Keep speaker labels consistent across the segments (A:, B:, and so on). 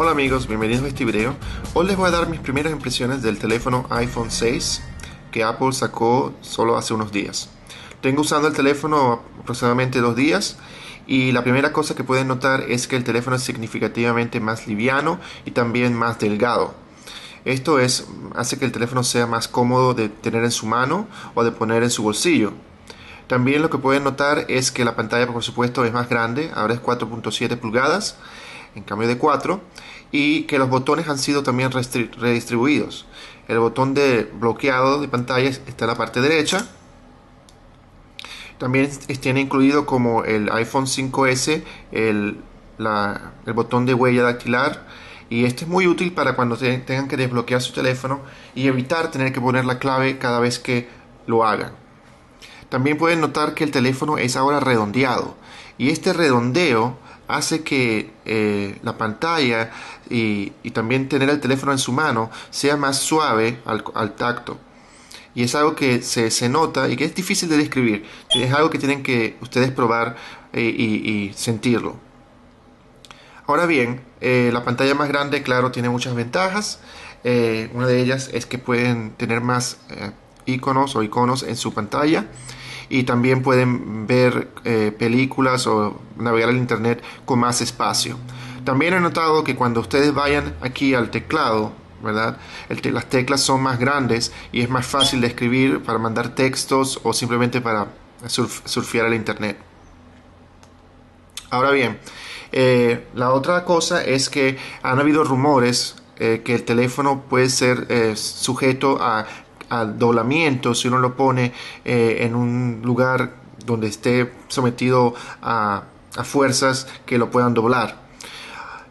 A: Hola amigos, bienvenidos a este video. Hoy les voy a dar mis primeras impresiones del teléfono iPhone 6 que Apple sacó solo hace unos días. Tengo usando el teléfono aproximadamente dos días y la primera cosa que pueden notar es que el teléfono es significativamente más liviano y también más delgado. Esto es, hace que el teléfono sea más cómodo de tener en su mano o de poner en su bolsillo. También lo que pueden notar es que la pantalla, por supuesto, es más grande, ahora es 4.7 pulgadas en cambio de 4 y que los botones han sido también redistribuidos. El botón de bloqueado de pantallas está en la parte derecha. También tiene incluido como el iPhone 5S el, botón de huella dactilar y este es muy útil para cuando tengan que desbloquear su teléfono y evitar tener que poner la clave cada vez que lo hagan. También pueden notar que el teléfono es ahora redondeado y este redondeo hace que eh, la pantalla y, también tener el teléfono en su mano sea más suave al, tacto. Y es algo que se, nota y que es difícil de describir. Es algo que tienen que ustedes probar eh, y, sentirlo. Ahora bien, eh, la pantalla más grande, claro, tiene muchas ventajas. una de ellas es que pueden tener más iconos o iconos en su pantalla y también pueden ver eh, películas o navegar al internet con más espacio. También he notado que cuando ustedes vayan aquí al teclado, ¿verdad? las teclas son más grandes y es más fácil de escribir para mandar textos o simplemente para surfear el internet. Ahora bien, eh, la otra cosa es que han habido rumores eh, que el teléfono puede ser sujeto a al doblamiento, si uno lo pone eh, en un lugar donde esté sometido a, fuerzas que lo puedan doblar.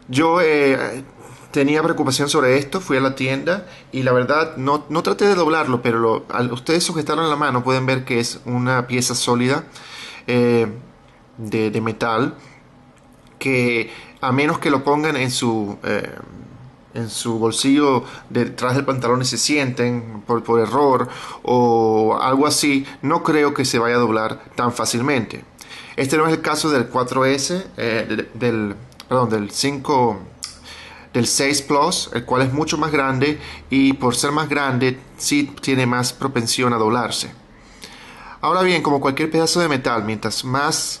A: Yo eh, tenía preocupación sobre esto, fui a la tienda y la verdad no, no traté de doblarlo, pero lo, ustedes sujetaron la mano pueden ver que es una pieza sólida eh, de, metal que a menos que lo pongan en su en su bolsillo detrás del pantalón y se sienten por, error o algo así, no creo que se vaya a doblar tan fácilmente. Este no es el caso del 4S, eh, del, del, perdón, del 5 del 6 Plus, el cual es mucho más grande y por ser más grande sí tiene más propensión a doblarse. Ahora bien, como cualquier pedazo de metal, mientras más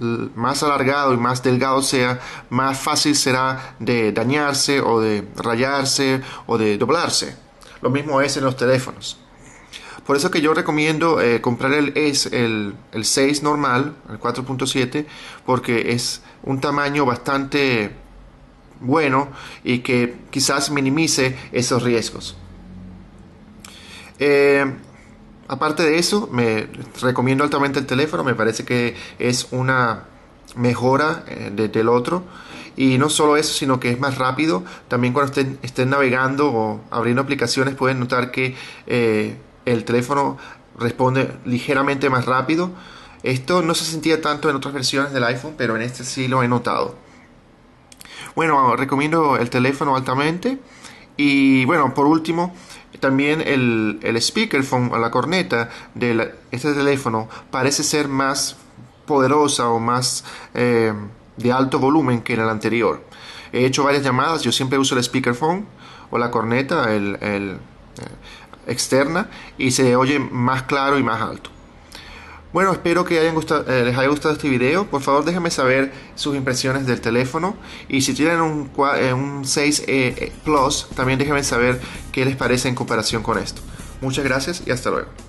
A: más alargado y más delgado sea, más fácil será de dañarse o de rayarse o de doblarse. Lo mismo es en los teléfonos. Por eso que yo recomiendo eh, comprar el, es el, 6 normal, el 4.7, porque es un tamaño bastante bueno y que quizás minimice esos riesgos. Eh, Aparte de eso, me recomiendo altamente el teléfono, me parece que es una mejora desde eh, el del otro. Y no solo eso, sino que es más rápido. También cuando estén, navegando o abriendo aplicaciones pueden notar que eh, el teléfono responde ligeramente más rápido. Esto no se sentía tanto en otras versiones del iPhone, pero en este sí lo he notado. Bueno, recomiendo el teléfono altamente. Y bueno, por último, también el, el speakerphone o la corneta de este teléfono parece ser más poderosa o más eh, de alto volumen que en el anterior. He hecho varias llamadas, yo siempre uso el speakerphone o la corneta el, eh, externa y se oye más claro y más alto. Bueno, espero que hayan eh, les haya gustado este video. Por favor, déjenme saber sus impresiones del teléfono. Y si tienen un, eh, un 6 eh, Plus, también déjenme saber qué les parece en comparación con esto. Muchas gracias y hasta luego.